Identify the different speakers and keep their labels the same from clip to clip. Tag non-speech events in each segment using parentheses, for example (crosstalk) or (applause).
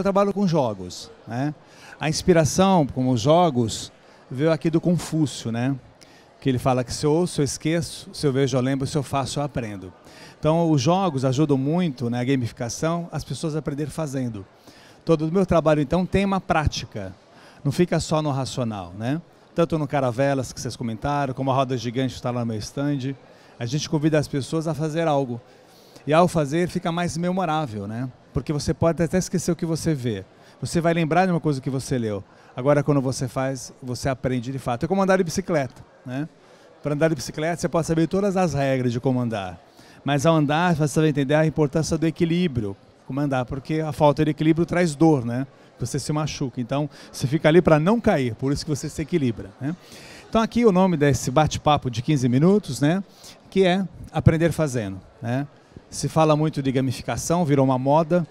Speaker 1: eu trabalho com jogos. Né? A inspiração, como os jogos, veio aqui do Confúcio, né? que ele fala que se eu ouço, eu esqueço, se eu vejo, eu lembro, se eu faço, eu aprendo. Então, os jogos ajudam muito, né, a gamificação, as pessoas a aprender fazendo. Todo o meu trabalho, então, tem uma prática, não fica só no racional, né? Tanto no Caravelas, que vocês comentaram, como a Roda Gigante está lá no meu stand. A gente convida as pessoas a fazer algo, e ao fazer, fica mais memorável, né? Porque você pode até esquecer o que você vê. Você vai lembrar de uma coisa que você leu. Agora, quando você faz, você aprende de fato. É como andar de bicicleta, né? Para andar de bicicleta, você pode saber todas as regras de como andar. Mas ao andar, você vai entender a importância do equilíbrio, como andar, porque a falta de equilíbrio traz dor, né? Você se machuca. Então, você fica ali para não cair, por isso que você se equilibra, né? Então, aqui o nome desse bate-papo de 15 minutos, né? Que é aprender fazendo, né? Se fala muito de gamificação, virou uma moda,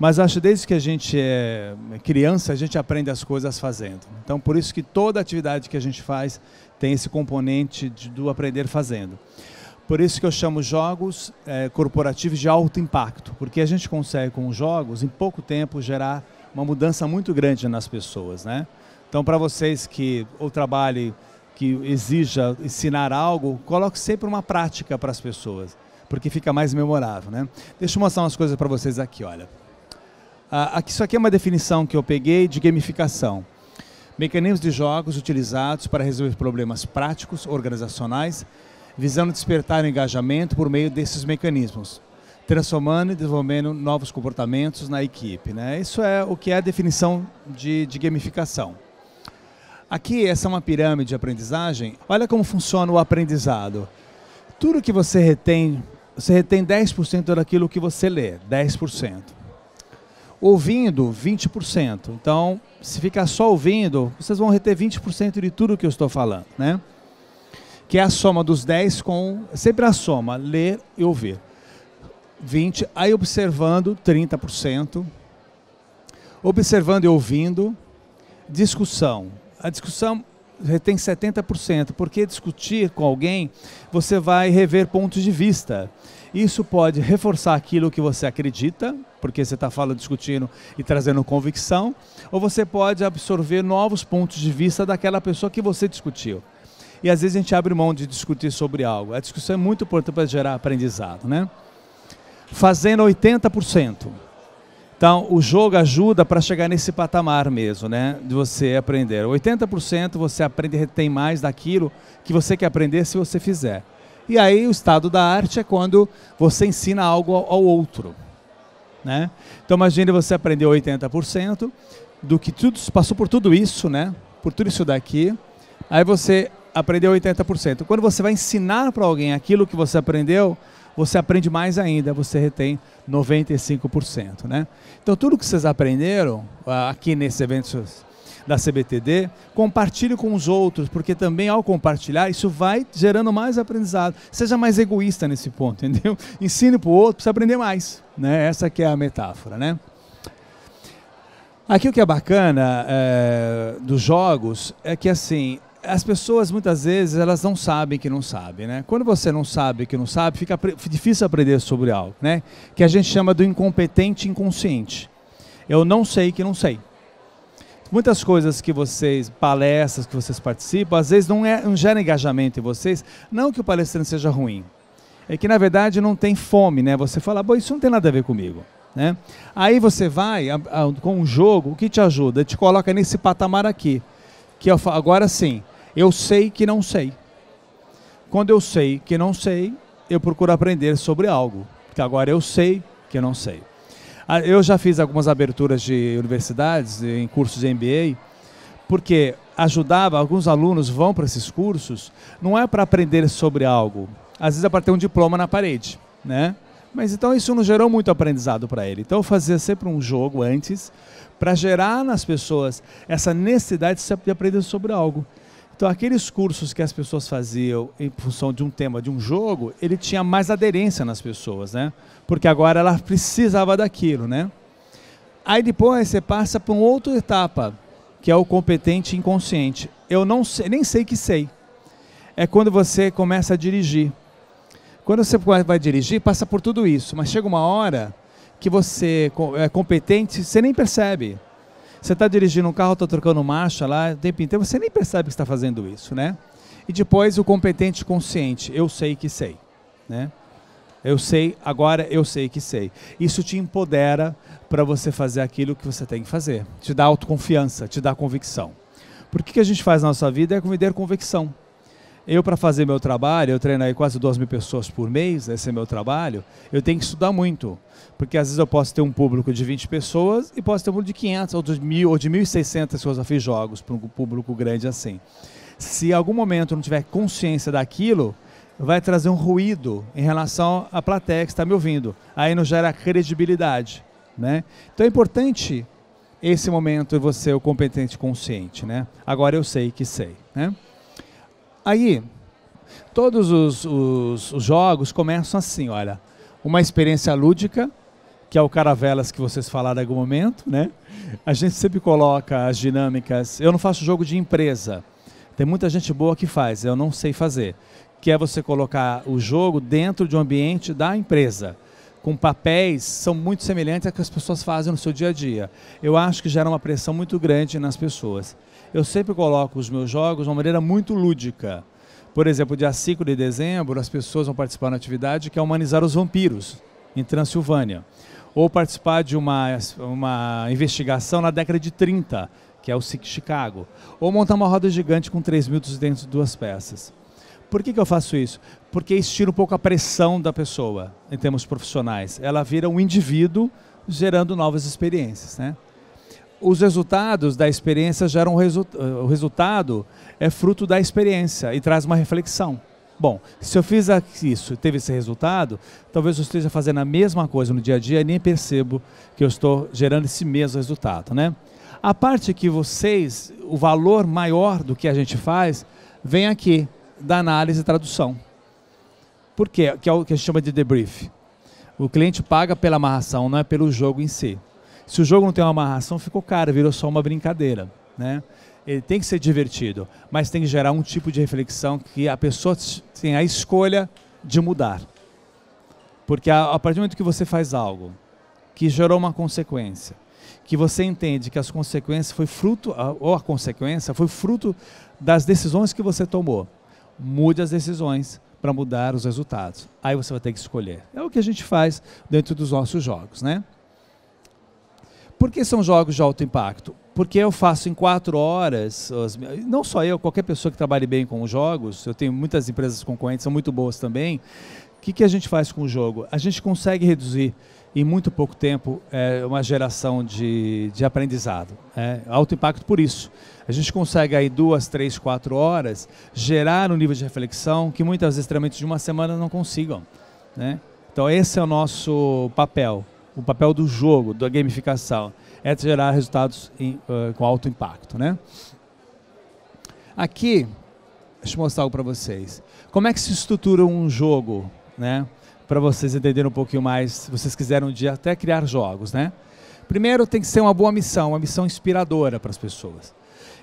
Speaker 1: mas acho que desde que a gente é criança, a gente aprende as coisas fazendo. Então, por isso que toda atividade que a gente faz tem esse componente de, do aprender fazendo. Por isso que eu chamo jogos é, corporativos de alto impacto, porque a gente consegue com os jogos, em pouco tempo, gerar uma mudança muito grande nas pessoas. Né? Então, para vocês que ou trabalhem que exija ensinar algo, coloque sempre uma prática para as pessoas porque fica mais memorável, né? Deixa eu mostrar umas coisas para vocês aqui, olha. Ah, aqui, isso aqui é uma definição que eu peguei de gamificação. Mecanismos de jogos utilizados para resolver problemas práticos, organizacionais, visando despertar o engajamento por meio desses mecanismos, transformando e desenvolvendo novos comportamentos na equipe. Né? Isso é o que é a definição de, de gamificação. Aqui, essa é uma pirâmide de aprendizagem. Olha como funciona o aprendizado. Tudo que você retém você retém 10% daquilo que você lê, 10%. Ouvindo, 20%. Então, se ficar só ouvindo, vocês vão reter 20% de tudo que eu estou falando, né? Que é a soma dos 10 com, é sempre a soma, ler e ouvir. 20, aí observando, 30%. Observando e ouvindo. Discussão. A discussão retém 70%, porque discutir com alguém, você vai rever pontos de vista. Isso pode reforçar aquilo que você acredita, porque você está falando, discutindo e trazendo convicção, ou você pode absorver novos pontos de vista daquela pessoa que você discutiu. E às vezes a gente abre mão de discutir sobre algo. A discussão é muito importante para gerar aprendizado, né? Fazendo 80%. Então, o jogo ajuda para chegar nesse patamar mesmo, né? De você aprender. 80% você aprende tem retém mais daquilo que você quer aprender se você fizer. E aí, o estado da arte é quando você ensina algo ao outro, né? Então, imagine você aprender 80% do que tudo, passou por tudo isso, né? Por tudo isso daqui. Aí você aprendeu 80%. Quando você vai ensinar para alguém aquilo que você aprendeu, você aprende mais ainda, você retém 95%. Né? Então, tudo que vocês aprenderam ah, aqui nesse evento da CBTD, compartilhe com os outros, porque também ao compartilhar, isso vai gerando mais aprendizado. Seja mais egoísta nesse ponto, (laughs) entendeu? Ensine para o outro para aprender mais. Né? Essa que é a metáfora, né? Aqui o que é bacana é, dos jogos é que assim as pessoas muitas vezes elas não sabem que não sabem, né? Quando você não sabe que não sabe, fica difícil aprender sobre algo, né? Que a gente chama do incompetente inconsciente. Eu não sei que não sei. Muitas coisas que vocês, palestras que vocês participam, às vezes não, é, não gera engajamento em vocês. Não que o palestrante seja ruim, é que na verdade não tem fome, né? Você fala, bom, isso não tem nada a ver comigo. Né? Aí você vai a, a, com um jogo, o que te ajuda? Te coloca nesse patamar aqui. Que eu, agora sim, eu sei que não sei. Quando eu sei que não sei, eu procuro aprender sobre algo, que agora eu sei que não sei. Ah, eu já fiz algumas aberturas de universidades, eh, em cursos de MBA, porque ajudava, alguns alunos vão para esses cursos, não é para aprender sobre algo, às vezes é para ter um diploma na parede, né? Mas então isso não gerou muito aprendizado para ele. Então eu fazia sempre um jogo antes para gerar nas pessoas essa necessidade de aprender sobre algo. Então, aqueles cursos que as pessoas faziam em função de um tema, de um jogo, ele tinha mais aderência nas pessoas, né? Porque agora ela precisava daquilo, né? Aí depois você passa para uma outra etapa, que é o competente inconsciente. Eu não sei, nem sei que sei. É quando você começa a dirigir. Quando você vai dirigir, passa por tudo isso, mas chega uma hora que você é competente, você nem percebe. Você está dirigindo um carro, está trocando marcha lá o tempo inteiro, então você nem percebe que está fazendo isso, né? E depois o competente consciente, eu sei que sei, né? Eu sei, agora eu sei que sei. Isso te empodera para você fazer aquilo que você tem que fazer. Te dá autoconfiança, te dá convicção. Por que, que a gente faz na nossa vida é convider convicção. Eu, para fazer meu trabalho, eu treino aí quase 12 mil pessoas por mês, esse é meu trabalho, eu tenho que estudar muito. Porque às vezes eu posso ter um público de 20 pessoas e posso ter um público de 500 ou de 1.000 ou de 1.600 que eu já fiz jogos para um público grande assim. Se em algum momento eu não tiver consciência daquilo, vai trazer um ruído em relação à plateia que está me ouvindo. Aí não gera credibilidade. Né? Então é importante esse momento você, o competente consciente. Né? Agora eu sei que sei. Né? Aí, todos os, os, os, jogos começam assim, olha, uma experiência lúdica, que é o Caravelas que vocês falaram em algum momento, né? A gente sempre coloca as dinâmicas. Eu não faço jogo de empresa. Tem muita gente boa que faz, eu não sei fazer. Que é você colocar o jogo dentro de um ambiente da empresa, com papéis são muito semelhantes a que as pessoas fazem no seu dia a dia. Eu acho que gera uma pressão muito grande nas pessoas eu sempre coloco os meus jogos de uma maneira muito lúdica. Por exemplo, dia 5 de dezembro, as pessoas vão participar de uma atividade que é humanizar os vampiros, em Transilvânia. Ou participar de uma, uma investigação na década de 30, que é o Chicago. Ou montar uma roda gigante com duas peças. Por que, que eu faço isso? Porque isso tira um pouco a pressão da pessoa, em termos profissionais. Ela vira um indivíduo gerando novas experiências, né? os resultados da experiência geram resu eh, o resultado é fruto da experiência e traz uma reflexão. Bom, se eu fiz isso e teve esse resultado, talvez eu esteja fazendo a mesma coisa no dia a dia e nem percebo que eu estou gerando esse mesmo resultado, né? A parte que vocês, o valor maior do que a gente faz, vem aqui, da análise e tradução. Por quê? Que é o que a gente chama de debrief. O cliente paga pela amarração, não é pelo jogo em si. Se o jogo não tem uma amarração, ficou caro, virou só uma brincadeira, né? Ele tem que ser divertido, mas tem que gerar um tipo de reflexão que a pessoa tem a escolha de mudar. Porque a, partir do momento que você faz algo que gerou uma consequência, que você entende que as consequências foi fruto ou a consequência foi fruto das decisões que você tomou. Mude as decisões para mudar os resultados. Aí você vai ter que escolher. É o que a gente faz dentro dos nossos jogos, né? Por que são jogos de alto impacto? Porque eu faço em quatro horas, as, não só eu, qualquer pessoa que trabalhe bem com os jogos, eu tenho muitas empresas concorrentes, são muito boas também. O que, que a gente faz com o jogo? A gente consegue reduzir em muito pouco tempo é uma geração de, de aprendizado. É, alto impacto por isso. A gente consegue aí duas, três, quatro horas gerar um nível de reflexão que muitas vezes, de uma semana, não consigam. Né? Então esse é o nosso papel o papel do jogo, da gamificação, é gerar resultados em, uh, com alto impacto. Né? Aqui, deixa eu mostrar algo para vocês. Como é que se estrutura um jogo, né? Para vocês entenderem um pouquinho mais, se vocês quiserem um dia até criar jogos, né? Primeiro tem que ser uma boa missão, uma missão inspiradora para as pessoas.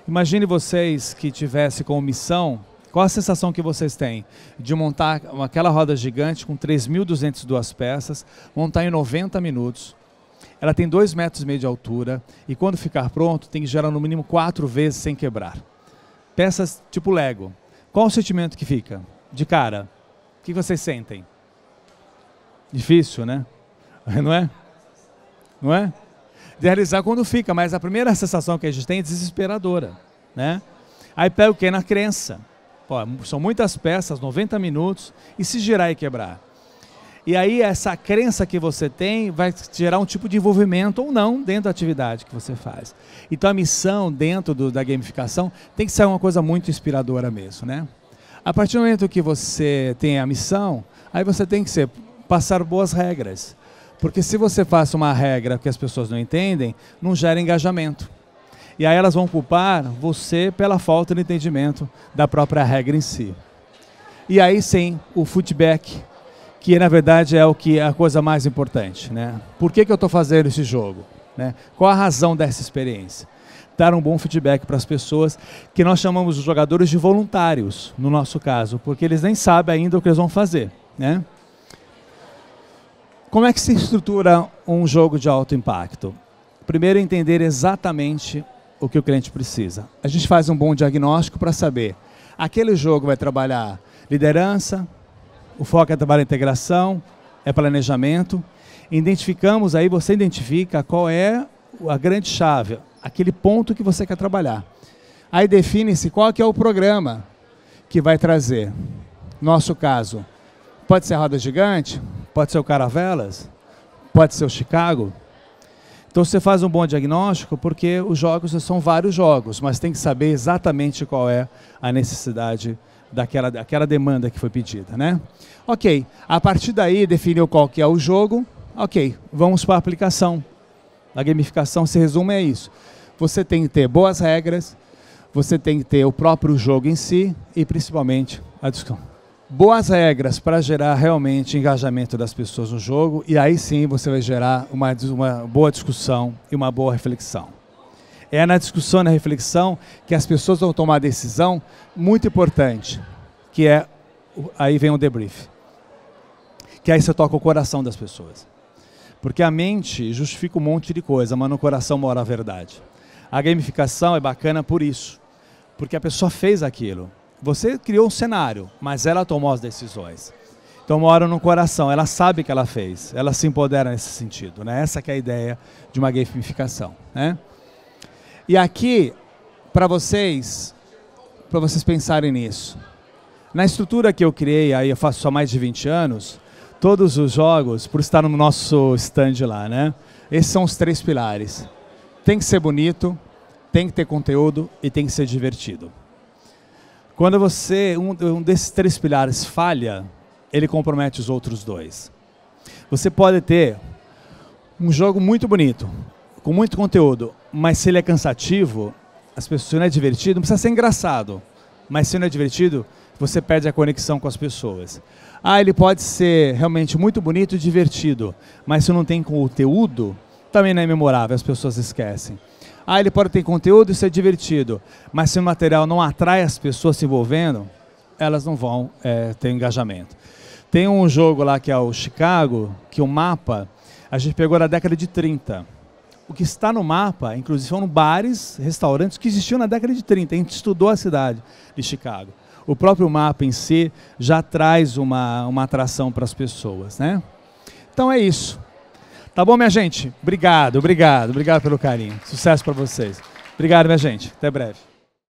Speaker 1: Imagine vocês que tivesse como missão qual a sensação que vocês têm de montar aquela roda gigante com 3.202 peças, montar em 90 minutos? Ela tem 2,5 metros meio de altura e quando ficar pronto tem que gerar no mínimo 4 vezes sem quebrar. Peças tipo Lego. Qual o sentimento que fica? De cara, o que vocês sentem? Difícil, né? (laughs) Não é? Não é? De realizar quando fica, mas a primeira sensação que a gente tem é desesperadora, né? Aí pega o que? Na crença. Ó, são muitas peças, 90 minutos, e se girar e quebrar? E aí essa crença que você tem vai gerar um tipo de envolvimento ou não dentro da atividade que você faz. Então a missão dentro do, da gamificação tem que ser uma coisa muito inspiradora mesmo, né? A partir do momento que você tem a missão, aí você tem que ser passar boas regras. Porque se você passa uma regra que as pessoas não entendem, não gera engajamento. E aí elas vão culpar você pela falta de entendimento da própria regra em si. E aí sim, o feedback, que na verdade é o que é a coisa mais importante, né? Por que, que eu estou fazendo esse jogo? Né? Qual a razão dessa experiência? Dar um bom feedback para as pessoas, que nós chamamos os jogadores de voluntários, no nosso caso, porque eles nem sabem ainda o que eles vão fazer, né? Como é que se estrutura um jogo de alto impacto? Primeiro, entender exatamente o que o cliente precisa. A gente faz um bom diagnóstico para saber. Aquele jogo vai trabalhar liderança, o foco é trabalhar integração, é planejamento. Identificamos, aí você identifica qual é a grande chave, aquele ponto que você quer trabalhar. Aí define-se qual que é o programa que vai trazer. Nosso caso, pode ser a roda gigante, pode ser o Caravelas, pode ser o Chicago, então você faz um bom diagnóstico porque os jogos são vários jogos, mas tem que saber exatamente qual é a necessidade daquela, daquela demanda que foi pedida, né? Ok, a partir daí definiu qual que é o jogo, ok, vamos para a aplicação. A gamificação se resume a isso. Você tem que ter boas regras, você tem que ter o próprio jogo em si e principalmente a discussão boas regras para gerar realmente engajamento das pessoas no jogo e aí sim você vai gerar uma, uma boa discussão e uma boa reflexão. É na discussão e na reflexão que as pessoas vão tomar decisão muito importante, que é, aí vem o debrief, que aí você toca o coração das pessoas. Porque a mente justifica um monte de coisa, mas no coração mora a verdade. A gamificação é bacana por isso, porque a pessoa fez aquilo, você criou um cenário, mas ela tomou as decisões. Então mora no coração, ela sabe que ela fez, ela se empodera nesse sentido, né? Essa é a ideia de uma gamificação, né? E aqui para vocês, para vocês pensarem nisso. Na estrutura que eu criei, aí eu faço só mais de 20 anos, todos os jogos, por estar no nosso stand lá, né? Esses são os três pilares. Tem que ser bonito, tem que ter conteúdo e tem que ser divertido. Quando você, um, um desses três pilares falha, ele compromete os outros dois. Você pode ter um jogo muito bonito, com muito conteúdo, mas se ele é cansativo, as pessoas, se não é divertido, não precisa ser engraçado, mas se não é divertido, você perde a conexão com as pessoas. Ah, ele pode ser realmente muito bonito e divertido, mas se não tem conteúdo, também não é memorável, as pessoas esquecem. Ah, ele pode ter conteúdo, isso é divertido. Mas se o material não atrai as pessoas se envolvendo, elas não vão é, ter engajamento. Tem um jogo lá que é o Chicago, que o mapa a gente pegou na década de 30. O que está no mapa, inclusive, são bares, restaurantes que existiam na década de 30. A gente estudou a cidade de Chicago. O próprio mapa em si já traz uma, uma atração para as pessoas. Né? Então é isso. Tá bom, minha gente? Obrigado, obrigado, obrigado pelo carinho. Sucesso para vocês. Obrigado, minha gente. Até breve.